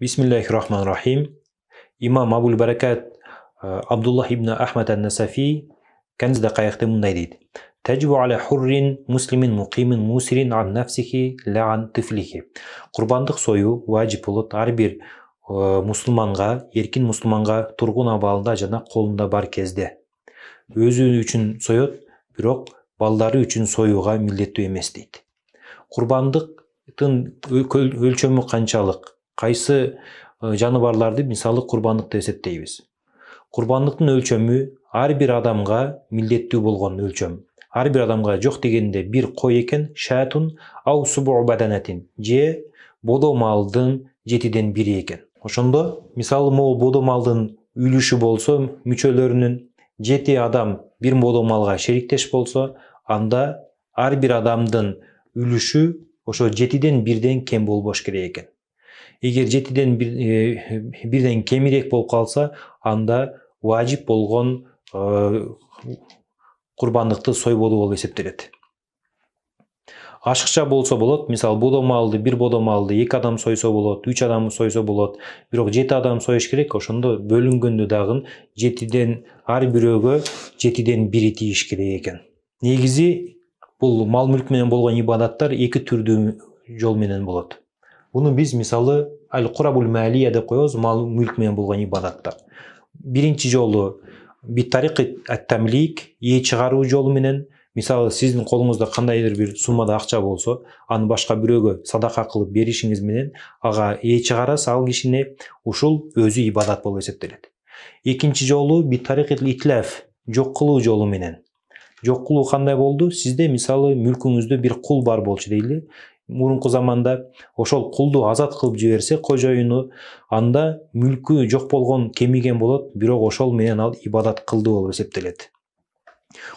Бисмиллахи рахман рахим. Имам Абул Баракат э, Абдуллах ибн Ахмад ан-Насафи кәнзді қайықты мындай дейді. Тәжбу аля хуррин муслимин муқимин мусирин ан нафсихи ля ан тифлихи. Құрбандық сою уәжіп әрбір э, мұсылманға, еркін мұсылманға тұрғын абалында жана қолында бар кезде. Өзі үшін сойот, бирок балдары үшін союға милдеттүү емес дейді. Құрбандықтың өлшемі қаншалық? қайсы жаныбарларды мысалы құрбандық деп эсептейбиз құрбандықтың өлчөмү ар бир адамга милдеттүү болгон өлчөм ар бир адамга жок дегенде бир кой экен шатун ау субу баданатин же бодо малдын жетиден бири экен ошондо мисалы могул бодо малдын үлүшү болсо мүчөлөрүнүн жети адам бир бодо малга шериктеш болсо анда ар бир адамдын үлүшү ошо жетиден бирден кем болбош керек экен эгер жетиден бірден кемірек болып қалса, анда важип болгон курбандыкты сойболуу болуп эсептелет ашыкча болсо болот мисалы бір бир малды екі адам сойса болады үч адам сойса болады, бирок жети адам сойыш керек ошондо бөлүнгөндө дагы жетиден ар бирөөгө жетиден бири тийиш керек екен негизи бул мал мүлк менен болгон ибадаттар эки түрдүү жол менен болот бұны біз мысалы әл құрабул мәлия деп қоямыз мал менен болған ибадаттар биринчи жолу биттарихи әттәмлик ие чыгаруу жолу менен мисалы сиздин колуңузда кандайдыр бир суммада акча болсо аны башка бирөөгө садака кылып беришиңиз менен ага ээ чыгарасыз ал кишине ушул өзү ибадат болуп эсептелет экинчи жолу биттарихи итляф жок кылуу жолу менен жок кылуу кандай болду сизде мисалы мүлкүңүздө бир кул бар болчу дейли мурунку заманда ошол кулду азат кылып жиберсе кожоюну анда мүлкү жок болгон кемиген болот бирок ошол менен ал ибадат кылды болуп эсептелет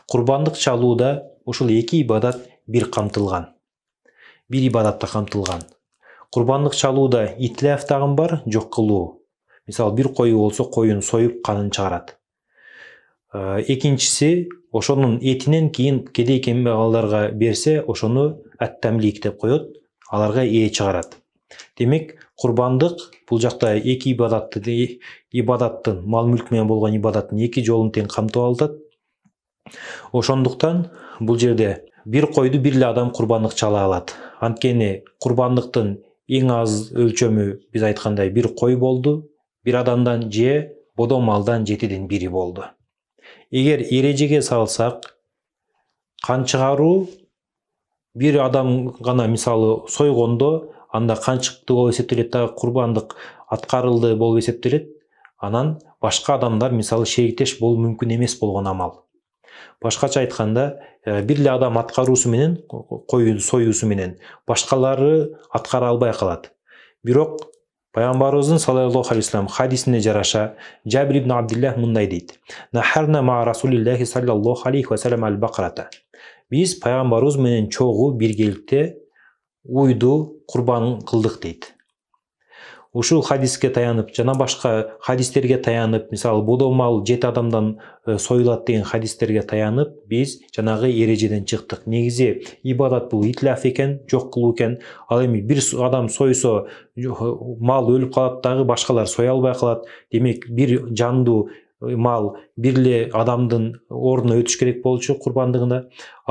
курбандык чалууда ушул эки ибадат бир камтылган бир ибадатта камтылган курбандык чалууда итляф дагы бар жок кылуу мисалы бир кою болсо коюн союп канын чыгарат э, экинчиси ошонун этинен кийин кедей кембагалдарга берсе ошону әттәмлик деп коет аларға ээ чыгарат демек құрбандық бұл жақта екі ибадатты ибадаттың мал мүлкімен болған ибадаттың екі жолын тең қамтып алдады ошондуктан бұл жерде бір қойды бір эле адам құрбандық чала алат анткени құрбандықтың ең аз өлчөмү біз айтқандай бір қой болды бір адамдан же бодо малдан жетиден бири болды егер эрежеге салсак қан чыгаруу бир адам гана мисалы сойгондо анда канчыкты болуп эсептелет дагы курбандык аткарылды болуп эсептелет анан башка адамдар мисалы шериктеш болуу мүмкүн эмес болгон амал башкача айтканда э, бир эле адам аткаруусу менен кой союусу менен башкалары аткара албай калат бирок пайгамбарыбыздын саллаллаху алейхи вассалам хадисине жараша жабир ибн абдиллах мындай дейт нахарна ма расулиллахи саллаллаху алейхи вассалам аль бакарата біз пайғамбарыбыз менен чогуу биргеликте уйду курбан қылдық дейді. ушул хадиске таянып жана башка хадистерге таянып мисалы бодо мал жети адамдан э, союлат деген хадистерге таянып биз жанағы эрежеден чыктык негизи ибадат бул итляф экен жок кылуу экен ал эми бир адам сойсо мал өлүп калат дагы башкалар соя албай калат демек бир жанды мал бирле адамдын ордуна өтүш керек болчу курбандыгына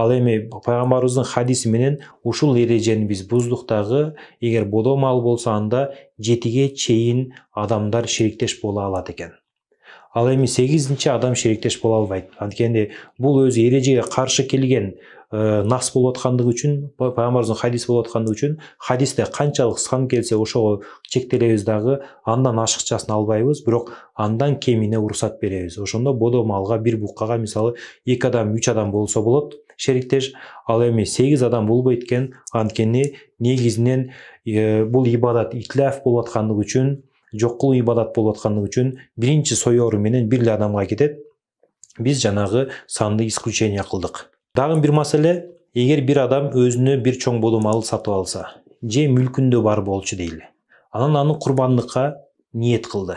ал эми пайгамбарыбыздын хадиси менен ушул эрежени биз буздук дагы эгер бодо мал болсо анда жетиге чейин адамдар шериктеш боло алат экен ал эми сегизинчи адам шериктеш боло албайт анткени бул өзү эрежеге каршы келген э, нас болуп аткандыгы үчүн пайгамбарыбыздын хадиси болуп аткандыгы үчүн хадисте канчалык сан келсе ошого чектелебиз дагы андан ашыкчасын албайбыз бирок андан кемине уруксат беребиз ошондо бодо малга бир букага мисалы эки адам үч адам болсо болот шериктеш ал эми сегиз адам болбойт экен анткени негизинен э, бул ибадат итляф болуп аткандыгы үчүн жок кылуу ибадат болуп атканы үчүн биринчи соёру менен бир эле адамга кетет биз жанагы санды исключение кылдык дагы бир маселе эгер бир адам өзүнө бир чоң малы сатып алса же мүлкүндө бар болчу дейли анан аны курбандыкка ниет кылды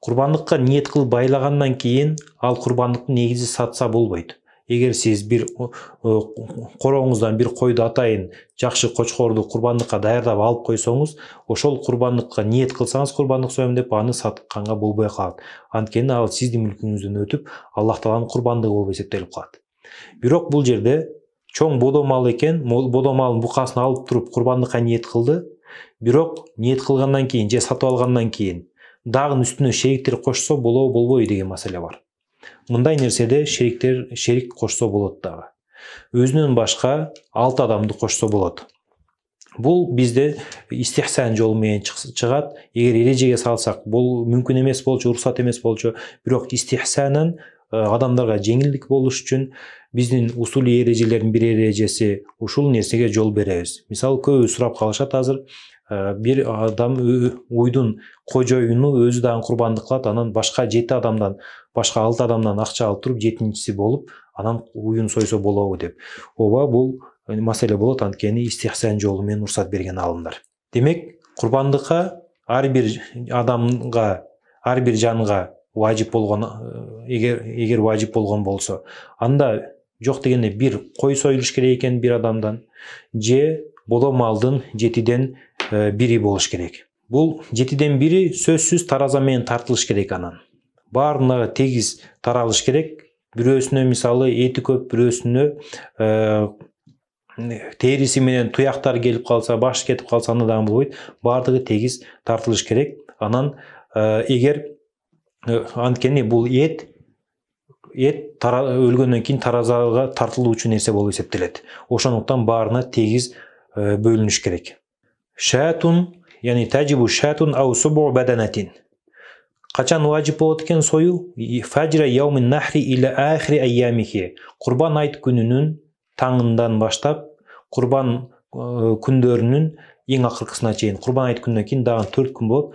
курбандыкка ниет кылып байлагандан кийин ал курбандыкты негизи сатса болбойт егер сіз бір қорауыңыздан бір қойды атайын жақсы қошқорды құрбандыққа даярдап алып қойсаңыз ошол құрбандыққа ниет қылсаңыз құрбандық соямын деп аны сатқанға болбай калат анткені ал сіздің мүлкіңізден өтіп аллах тағаланың құрбандығы болып эсептелип калат бирок бұл жерде чоң бодомал экен малын бұқасын алып тұрып құрбандыққа ниет қылды бирок ниет қылғаннан кейін же сатып алғаннан кейін Дағын үстіне шериктер кошсо болобу болбойбу деген мәселе бар мындай нерседе шериктер шерик кошсо болот дагы өзүнөн башка алты адамды кошсо болот Бұл бизде истихсан жолу менен чыгат эгер эрежеге салсак бул мүмкүн эмес болчу уруксат эмес болчу бирок истихсанан э, адамдарга жеңилдик болуш үчүн биздин усул эрежелердин бир эрежеси ушул нерсеге жол беребиз мисалы көбү сурап калышат азыр бир адам уйдун кожоюну өзү дагы курбандык кылат анан башка жети адамдан башка алты адамдан акча алып туруп жетинчиси болуп анан уюн сойсо болобу деп ооба бул э, маселе болот анткени истихсан жолу менен уруксат берген алымдар демек курбандыкка ар бир адамга ар бир жанга важип болгон э, эгер эгер важип болгон болсо анда жок дегенде бир кой союлуш керек экен бир адамдан же боло малдын жетиден бири болуш керек бул жетиден бири сөзсүз тараза менен тартылыш керек анан баарына тегиз таралыш керек бирөөсүнө мисалы эти көп бирөөсүнө ә, териси менен туяктар келип калса башы кетип калса анда дагы болбойт баардыгы тегиз тартылыш керек анан эгер ә, ә, анткени бул эт эт өлгөндөн кийин таразага тартылуучу нерсе болуп эсептелет ошондуктан баарына тегиз бөлүнүш керек шәтун яғни тәжибу шәтун ау субу баданатин қачан уажиб болады откен сою фәжра яумин нахри иля ахри айямихи құрбан айт күнінің таңындан баштап құрбан күндерінің ең ақырқысына шейін құрбан айт күнінен кейін дагы төрт күн болып,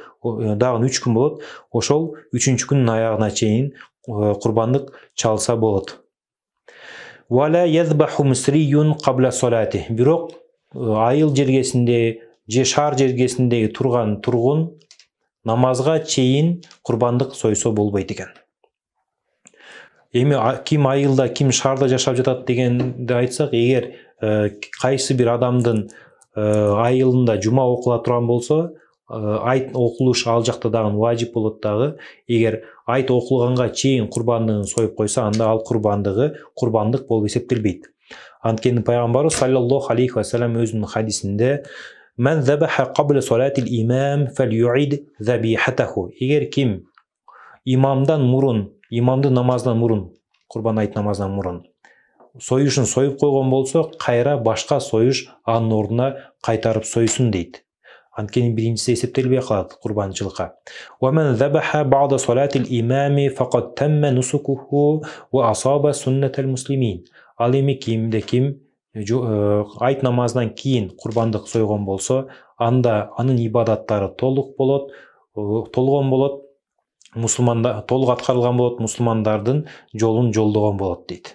дагы үш күн болады ошол үшінші күнүн аягына чейин құрбандық чалса болады уәлә язбаху солати бирок айыл жергесінде. же шаар жергесиндеги турган тургун намазга чейин курбандык сойсо болбойт экен эми ким айылда ким шаарда жашап жатат дегенди айтсак эгер э, кайсы бир адамдын э, айылында жума окула турган болсо э, айт окулуш ал жакта дагы важип болот дагы эгер айт окулганга чейин курбандыгын союп койсо анда ал курбандыгы курбандык болуп эсептелбейт анткени пайгамбарыбыз саллаллаху алейхи вассалам өзүнүн хадисинде من ذبح قبل صلاة الإمام فليعيد ذبيحته егер ким имамдан мұрын имамды намаздан мұрын құрбан айт намаздан мұрын союшын сойып қойған болса қайра башқа союш аның орнына қайтарып сойсын дейді анткени биринчиси эсептелбей калат курбанчылыкка ومن ذبح بعد صلاة الإمام فقد تم نسكه وأصاب سنة المسلمين ал эми кимде ким Э, айт намазынан кийин курбандык сойгон болсо анда анын ибадаттары толук болот э, толгон болот мусулманда толук аткарылган болот мусулмандардын жолун жолдогон болот дейт